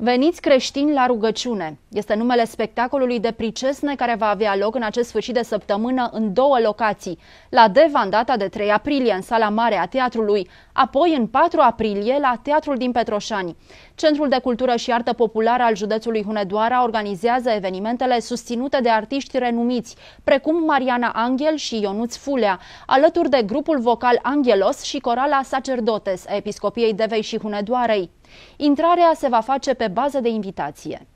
Veniți creștini la rugăciune. Este numele spectacolului de pricesne care va avea loc în acest sfârșit de săptămână în două locații. La Deva în data de 3 aprilie în sala mare a teatrului, apoi în 4 aprilie la Teatrul din Petroșani. Centrul de Cultură și Artă Populară al județului Hunedoara organizează evenimentele susținute de artiști renumiți, precum Mariana Angel și Ionuț Fulea, alături de grupul vocal Angelos și corala Sacerdotes a Episcopiei Devei și Hunedoarei. Intrarea se va face pe bază de invitație.